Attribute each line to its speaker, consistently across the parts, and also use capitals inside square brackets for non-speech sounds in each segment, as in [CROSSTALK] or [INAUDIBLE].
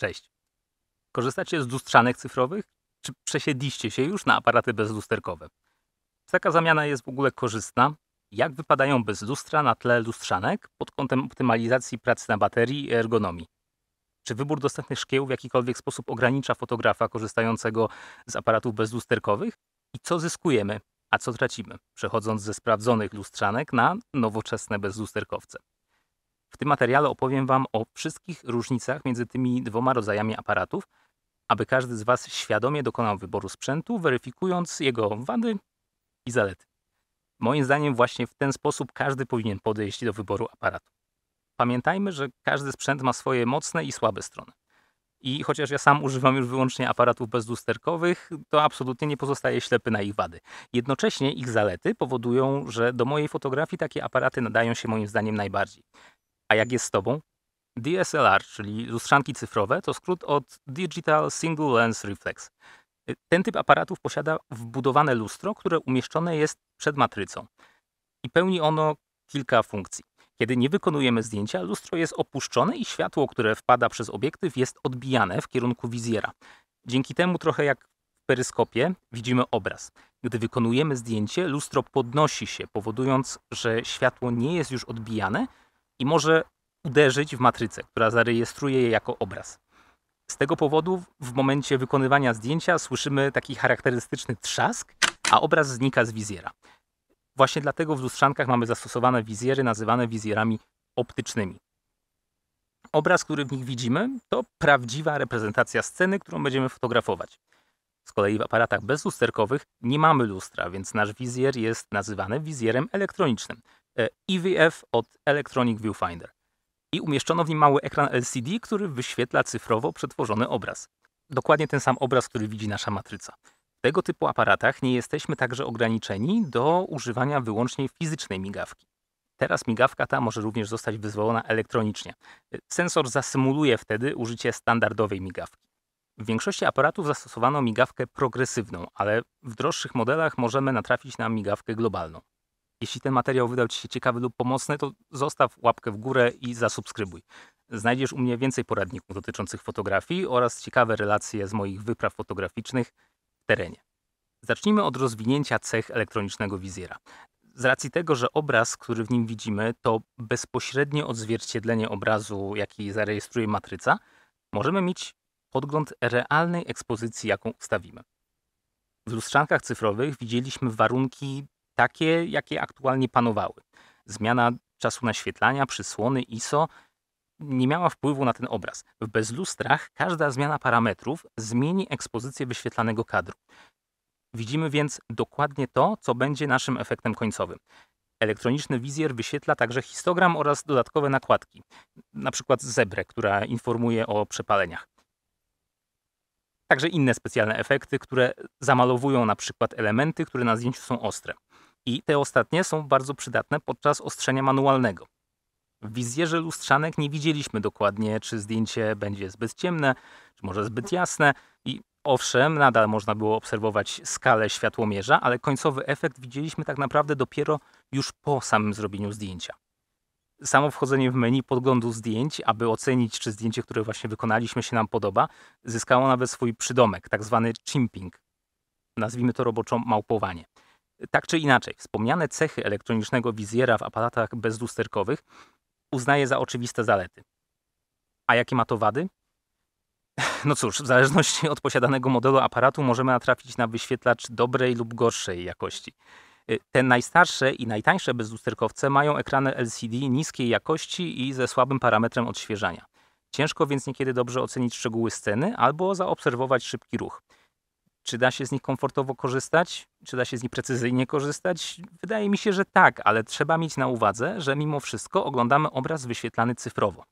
Speaker 1: Cześć. Korzystacie z lustrzanek cyfrowych? Czy przesiedliście się już na aparaty bezlusterkowe? Czy taka zamiana jest w ogóle korzystna? Jak wypadają bez lustra na tle lustrzanek pod kątem optymalizacji pracy na baterii i ergonomii? Czy wybór dostępnych szkieł w jakikolwiek sposób ogranicza fotografa korzystającego z aparatów bezlusterkowych? I co zyskujemy, a co tracimy, przechodząc ze sprawdzonych lustrzanek na nowoczesne bezlusterkowce? W tym materiale opowiem Wam o wszystkich różnicach między tymi dwoma rodzajami aparatów, aby każdy z Was świadomie dokonał wyboru sprzętu, weryfikując jego wady i zalety. Moim zdaniem właśnie w ten sposób każdy powinien podejść do wyboru aparatu. Pamiętajmy, że każdy sprzęt ma swoje mocne i słabe strony. I chociaż ja sam używam już wyłącznie aparatów bezlusterkowych, to absolutnie nie pozostaję ślepy na ich wady. Jednocześnie ich zalety powodują, że do mojej fotografii takie aparaty nadają się moim zdaniem najbardziej jak jest z tobą? DSLR, czyli lustrzanki cyfrowe, to skrót od Digital Single Lens Reflex. Y, ten typ aparatów posiada wbudowane lustro, które umieszczone jest przed matrycą. I pełni ono kilka funkcji. Kiedy nie wykonujemy zdjęcia, lustro jest opuszczone i światło, które wpada przez obiektyw, jest odbijane w kierunku wizjera. Dzięki temu, trochę jak w peryskopie, widzimy obraz. Gdy wykonujemy zdjęcie, lustro podnosi się, powodując, że światło nie jest już odbijane, i może uderzyć w matrycę, która zarejestruje je jako obraz. Z tego powodu w momencie wykonywania zdjęcia słyszymy taki charakterystyczny trzask, a obraz znika z wizjera. Właśnie dlatego w lustrzankach mamy zastosowane wizjery nazywane wizjerami optycznymi. Obraz, który w nich widzimy, to prawdziwa reprezentacja sceny, którą będziemy fotografować. Z kolei w aparatach bezlusterkowych nie mamy lustra, więc nasz wizjer jest nazywany wizjerem elektronicznym, EVF e od Electronic Viewfinder i umieszczono w nim mały ekran LCD, który wyświetla cyfrowo przetworzony obraz. Dokładnie ten sam obraz, który widzi nasza matryca. W tego typu aparatach nie jesteśmy także ograniczeni do używania wyłącznie fizycznej migawki. Teraz migawka ta może również zostać wyzwolona elektronicznie. E, sensor zasymuluje wtedy użycie standardowej migawki. W większości aparatów zastosowano migawkę progresywną, ale w droższych modelach możemy natrafić na migawkę globalną. Jeśli ten materiał wydał Ci się ciekawy lub pomocny, to zostaw łapkę w górę i zasubskrybuj. Znajdziesz u mnie więcej poradników dotyczących fotografii oraz ciekawe relacje z moich wypraw fotograficznych w terenie. Zacznijmy od rozwinięcia cech elektronicznego wizjera. Z racji tego, że obraz, który w nim widzimy, to bezpośrednie odzwierciedlenie obrazu, jaki zarejestruje matryca, możemy mieć podgląd realnej ekspozycji, jaką ustawimy. W lustrzankach cyfrowych widzieliśmy warunki takie, jakie aktualnie panowały. Zmiana czasu naświetlania, przysłony, ISO nie miała wpływu na ten obraz. W bezlustrach każda zmiana parametrów zmieni ekspozycję wyświetlanego kadru. Widzimy więc dokładnie to, co będzie naszym efektem końcowym. Elektroniczny wizjer wyświetla także histogram oraz dodatkowe nakładki, na przykład zebrę, która informuje o przepaleniach. Także inne specjalne efekty, które zamalowują na przykład elementy, które na zdjęciu są ostre. I te ostatnie są bardzo przydatne podczas ostrzenia manualnego. W wizjerze lustrzanek nie widzieliśmy dokładnie, czy zdjęcie będzie zbyt ciemne, czy może zbyt jasne. I owszem, nadal można było obserwować skalę światłomierza, ale końcowy efekt widzieliśmy tak naprawdę dopiero już po samym zrobieniu zdjęcia. Samo wchodzenie w menu podglądu zdjęć, aby ocenić, czy zdjęcie, które właśnie wykonaliśmy, się nam podoba, zyskało nawet swój przydomek, tak zwany chimping. Nazwijmy to roboczo małpowanie. Tak czy inaczej, wspomniane cechy elektronicznego wizjera w aparatach bezlusterkowych uznaje za oczywiste zalety. A jakie ma to wady? [LAUGHS] No cóż, w zależności od posiadanego modelu aparatu możemy natrafić na wyświetlacz dobrej lub gorszej jakości. Y, te najstarsze i najtańsze bezlusterkowce mają ekrany LCD niskiej jakości i ze słabym parametrem odświeżania. Ciężko więc niekiedy dobrze ocenić szczegóły sceny albo zaobserwować szybki ruch. Czy da się z nich komfortowo korzystać? Czy da się z nich precyzyjnie korzystać? Wydaje mi się, że tak, ale trzeba mieć na uwadze, że mimo wszystko oglądamy obraz wyświetlany cyfrowo.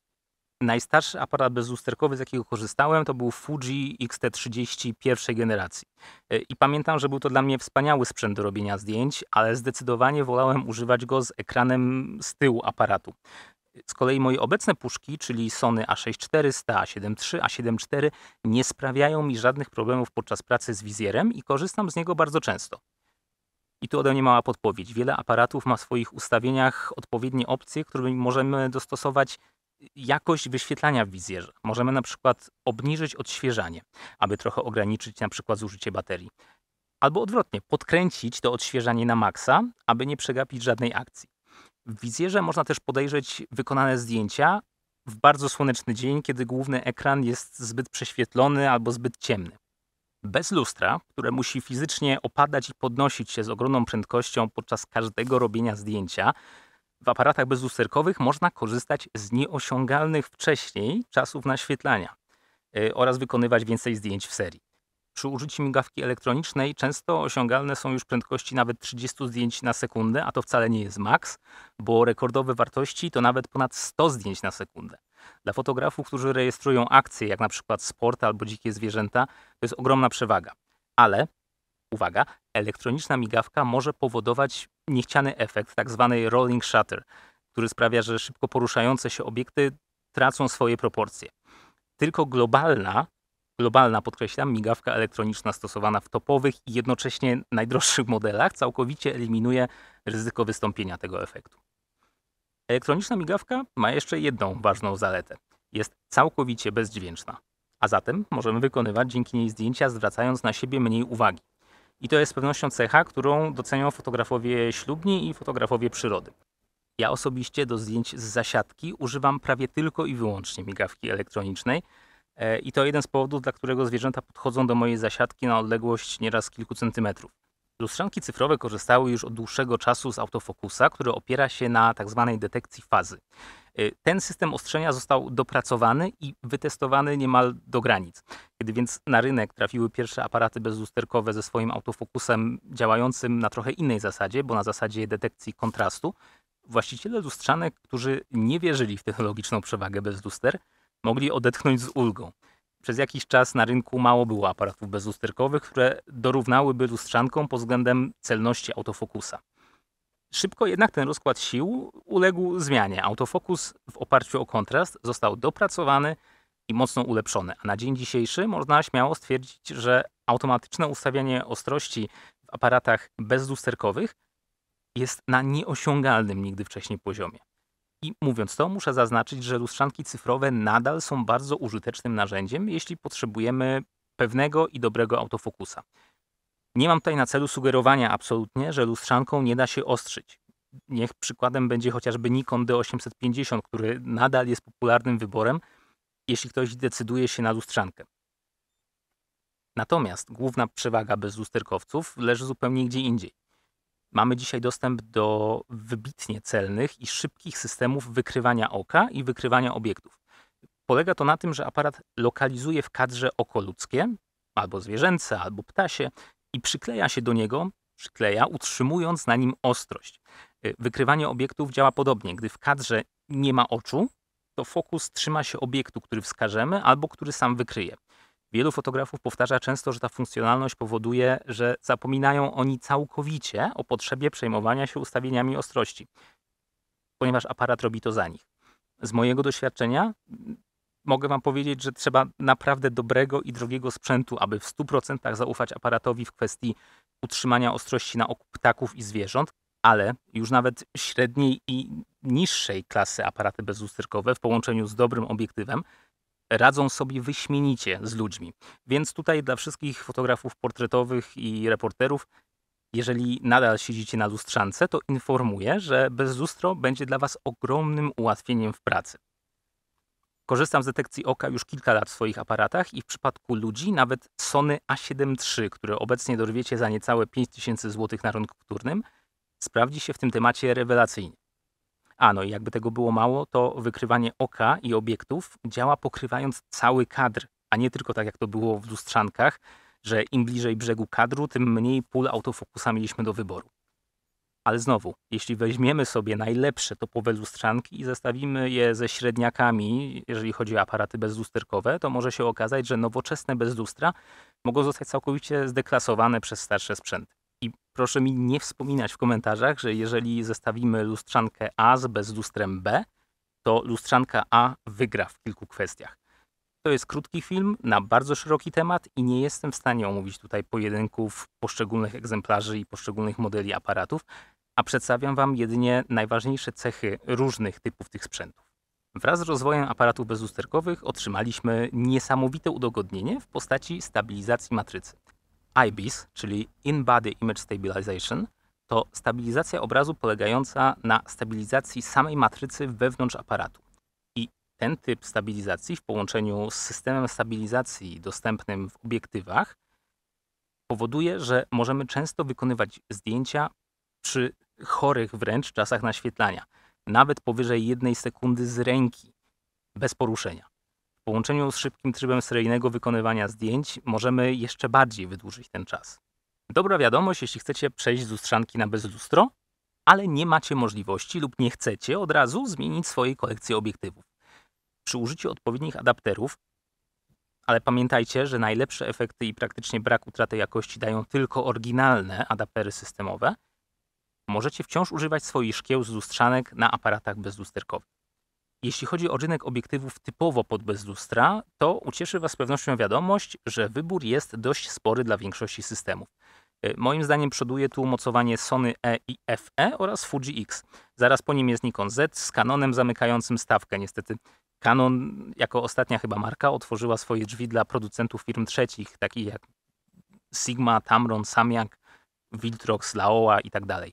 Speaker 1: Najstarszy aparat bezusterkowy, z jakiego korzystałem, to był Fuji XT30 pierwszej generacji. E, I pamiętam, że był to dla mnie wspaniały sprzęt do robienia zdjęć, ale zdecydowanie wolałem używać go z ekranem z tyłu aparatu. Z kolei moje obecne puszki, czyli Sony A6400, A73, A74 nie sprawiają mi żadnych problemów podczas pracy z wizjerem i korzystam z niego bardzo często. I tu ode mnie mała podpowiedź. Wiele aparatów ma w swoich ustawieniach odpowiednie opcje, którymi możemy dostosować jakość wyświetlania w wizjerze. Możemy na przykład obniżyć odświeżanie, aby trochę ograniczyć na przykład zużycie baterii. Albo odwrotnie, podkręcić to odświeżanie na maksa, aby nie przegapić żadnej akcji. W wizjerze można też podejrzeć wykonane zdjęcia w bardzo słoneczny dzień, kiedy główny ekran jest zbyt prześwietlony albo zbyt ciemny. Bez lustra, które musi fizycznie opadać i podnosić się z ogromną prędkością podczas każdego robienia zdjęcia, w aparatach bezlusterkowych można korzystać z nieosiągalnych wcześniej czasów naświetlania y, oraz wykonywać więcej zdjęć w serii. Przy użyciu migawki elektronicznej często osiągalne są już prędkości nawet 30 zdjęć na sekundę, a to wcale nie jest maks, bo rekordowe wartości to nawet ponad 100 zdjęć na sekundę. Dla fotografów, którzy rejestrują akcje, jak na przykład sport albo dzikie zwierzęta, to jest ogromna przewaga. Ale, uwaga, elektroniczna migawka może powodować niechciany efekt tzw. Tak rolling shutter, który sprawia, że szybko poruszające się obiekty tracą swoje proporcje. Tylko globalna globalna, podkreślam, migawka elektroniczna stosowana w topowych i jednocześnie najdroższych modelach całkowicie eliminuje ryzyko wystąpienia tego efektu. Elektroniczna migawka ma jeszcze jedną ważną zaletę. Jest całkowicie bezdźwięczna, a zatem możemy wykonywać dzięki niej zdjęcia, zwracając na siebie mniej uwagi. I to jest z pewnością cecha, którą docenią fotografowie ślubni i fotografowie przyrody. Ja osobiście do zdjęć z zasiadki używam prawie tylko i wyłącznie migawki elektronicznej, E, I to jeden z powodów, dla którego zwierzęta podchodzą do mojej zasiadki na odległość nieraz kilku centymetrów. Lustrzanki cyfrowe korzystały już od dłuższego czasu z autofokusa, który opiera się na tzw. Tak detekcji fazy. E, ten system ostrzenia został dopracowany i wytestowany niemal do granic. Kiedy więc na rynek trafiły pierwsze aparaty bezlusterkowe ze swoim autofokusem działającym na trochę innej zasadzie, bo na zasadzie detekcji kontrastu, właściciele lustrzanek, którzy nie wierzyli w technologiczną przewagę bezluster, mogli odetchnąć z ulgą. Przez jakiś czas na rynku mało było aparatów bezlusterkowych, które dorównałyby lustrzankom pod względem celności autofokusa. Szybko jednak ten rozkład sił uległ zmianie. Autofokus w oparciu o kontrast został dopracowany i mocno ulepszony, a na dzień dzisiejszy można śmiało stwierdzić, że automatyczne ustawianie ostrości w aparatach bezlusterkowych jest na nieosiągalnym nigdy wcześniej poziomie. I mówiąc to, muszę zaznaczyć, że lustrzanki cyfrowe nadal są bardzo użytecznym narzędziem, jeśli potrzebujemy pewnego i dobrego autofokusa. Nie mam tutaj na celu sugerowania absolutnie, że lustrzanką nie da się ostrzyć. Niech przykładem będzie chociażby Nikon D850, który nadal jest popularnym wyborem, jeśli ktoś decyduje się na lustrzankę. Natomiast główna przewaga lusterkowców leży zupełnie gdzie indziej. Mamy dzisiaj dostęp do wybitnie celnych i szybkich systemów wykrywania oka i wykrywania obiektów. Polega to na tym, że aparat lokalizuje w kadrze oko ludzkie, albo zwierzęce, albo ptasie i przykleja się do niego, przykleja, utrzymując na nim ostrość. Y, wykrywanie obiektów działa podobnie. Gdy w kadrze nie ma oczu, to fokus trzyma się obiektu, który wskażemy albo który sam wykryje. Wielu fotografów powtarza często, że ta funkcjonalność powoduje, że zapominają oni całkowicie o potrzebie przejmowania się ustawieniami ostrości, ponieważ aparat robi to za nich. Z mojego doświadczenia mogę Wam powiedzieć, że trzeba naprawdę dobrego i drogiego sprzętu, aby w 100% zaufać aparatowi w kwestii utrzymania ostrości na oku ptaków i zwierząt, ale już nawet średniej i niższej klasy aparaty bezusterkowe w połączeniu z dobrym obiektywem radzą sobie wyśmienicie z ludźmi. Więc tutaj dla wszystkich fotografów portretowych i reporterów, jeżeli nadal siedzicie na lustrzance, to informuję, że bez lustro będzie dla Was ogromnym ułatwieniem w pracy. Korzystam z detekcji oka już kilka lat w swoich aparatach i w przypadku ludzi nawet Sony A7 III, które obecnie dorwiecie za niecałe 5000 zł na rynku wtórnym, sprawdzi się w tym temacie rewelacyjnie. A no i jakby tego było mało, to wykrywanie oka i obiektów działa pokrywając cały kadr, a nie tylko tak jak to było w lustrzankach, że im bliżej brzegu kadru, tym mniej pól autofokusa mieliśmy do wyboru. Ale znowu, jeśli weźmiemy sobie najlepsze topowe lustrzanki i zestawimy je ze średniakami, jeżeli chodzi o aparaty bezlusterkowe, to może się okazać, że nowoczesne bezlustra mogą zostać całkowicie zdeklasowane przez starsze sprzęty. I proszę mi nie wspominać w komentarzach, że jeżeli zestawimy lustrzankę A z bezlustrem B, to lustrzanka A wygra w kilku kwestiach. To jest krótki film na bardzo szeroki temat i nie jestem w stanie omówić tutaj pojedynków poszczególnych egzemplarzy i poszczególnych modeli aparatów, a przedstawiam Wam jedynie najważniejsze cechy różnych typów tych sprzętów. Wraz z rozwojem aparatów bezusterkowych otrzymaliśmy niesamowite udogodnienie w postaci stabilizacji matrycy. IBIS, czyli In-Body Image Stabilization, to stabilizacja obrazu polegająca na stabilizacji samej matrycy wewnątrz aparatu. I ten typ stabilizacji w połączeniu z systemem stabilizacji dostępnym w obiektywach powoduje, że możemy często wykonywać zdjęcia przy chorych wręcz czasach naświetlania, nawet powyżej jednej sekundy z ręki, bez poruszenia połączeniu z szybkim trybem seryjnego wykonywania zdjęć możemy jeszcze bardziej wydłużyć ten czas. Dobra wiadomość, jeśli chcecie przejść z lustrzanki na bezlustro, ale nie macie możliwości lub nie chcecie od razu zmienić swojej kolekcji obiektywów. Przy użyciu odpowiednich adapterów, ale pamiętajcie, że najlepsze efekty i praktycznie brak utraty jakości dają tylko oryginalne adaptery systemowe, możecie wciąż używać swoich szkieł z lustrzanek na aparatach bezlusterkowych. Jeśli chodzi o rynek obiektywów typowo pod bezlustra, to ucieszy Was z pewnością wiadomość, że wybór jest dość spory dla większości systemów. E, moim zdaniem przoduje tu umocowanie Sony E i FE oraz Fuji X. Zaraz po nim jest Nikon Z z Canonem zamykającym stawkę. Niestety Canon jako ostatnia chyba marka otworzyła swoje drzwi dla producentów firm trzecich, takich jak Sigma, Tamron, Samyang, Viltrox, Laowa itd. Tak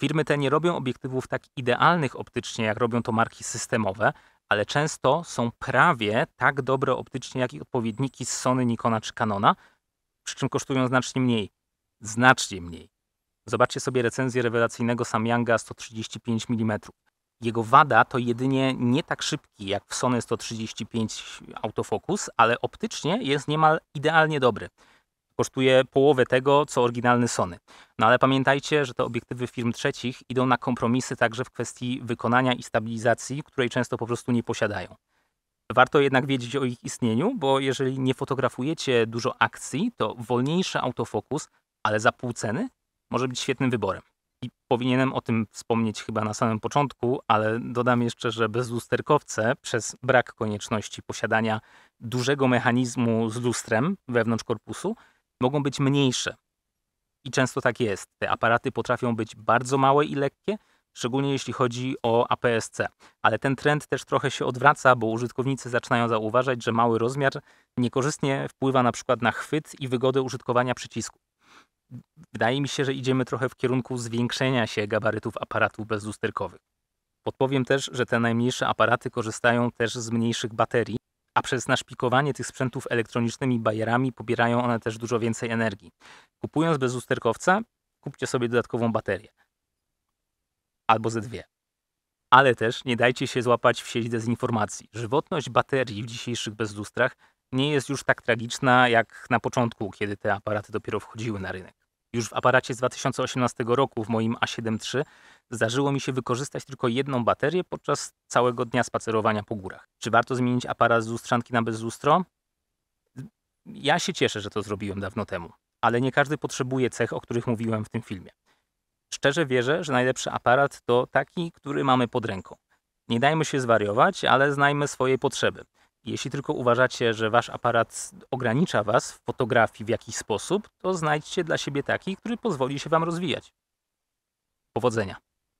Speaker 1: Firmy te nie robią obiektywów tak idealnych optycznie, jak robią to marki systemowe, ale często są prawie tak dobre optycznie, jak ich odpowiedniki z Sony, Nikona czy Canona, przy czym kosztują znacznie mniej. Znacznie mniej. Zobaczcie sobie recenzję rewelacyjnego Samyanga 135 mm. Jego wada to jedynie nie tak szybki jak w Sony 135 autofokus, ale optycznie jest niemal idealnie dobry kosztuje połowę tego, co oryginalny Sony. No ale pamiętajcie, że te obiektywy firm trzecich idą na kompromisy także w kwestii wykonania i stabilizacji, której często po prostu nie posiadają. Warto jednak wiedzieć o ich istnieniu, bo jeżeli nie fotografujecie dużo akcji, to wolniejszy autofokus, ale za pół ceny, może być świetnym wyborem. I powinienem o tym wspomnieć chyba na samym początku, ale dodam jeszcze, że bezlusterkowce przez brak konieczności posiadania dużego mechanizmu z lustrem wewnątrz korpusu mogą być mniejsze. I często tak jest. Te aparaty potrafią być bardzo małe i lekkie, szczególnie jeśli chodzi o APS-C. Ale ten trend też trochę się odwraca, bo użytkownicy zaczynają zauważać, że mały rozmiar niekorzystnie wpływa na przykład na chwyt i wygodę użytkowania przycisku. Wydaje mi się, że idziemy trochę w kierunku zwiększenia się gabarytów aparatów bezlusterkowych. Podpowiem też, że te najmniejsze aparaty korzystają też z mniejszych baterii, a przez naszpikowanie tych sprzętów elektronicznymi bajerami pobierają one też dużo więcej energii. Kupując bez usterkowca, kupcie sobie dodatkową baterię. Albo ze dwie. Ale też nie dajcie się złapać w sieć dezinformacji. Żywotność baterii w dzisiejszych bezlustrach nie jest już tak tragiczna jak na początku, kiedy te aparaty dopiero wchodziły na rynek. Już w aparacie z 2018 roku w moim A7 III zdarzyło mi się wykorzystać tylko jedną baterię podczas całego dnia spacerowania po górach. Czy warto zmienić aparat z lustrzanki na bezlustro? Ja się cieszę, że to zrobiłem dawno temu, ale nie każdy potrzebuje cech, o których mówiłem w tym filmie. Szczerze wierzę, że najlepszy aparat to taki, który mamy pod ręką. Nie dajmy się zwariować, ale znajmy swoje potrzeby. Jeśli tylko uważacie, że wasz aparat ogranicza was w fotografii w jakiś sposób, to znajdźcie dla siebie taki, który pozwoli się wam rozwijać. Powodzenia.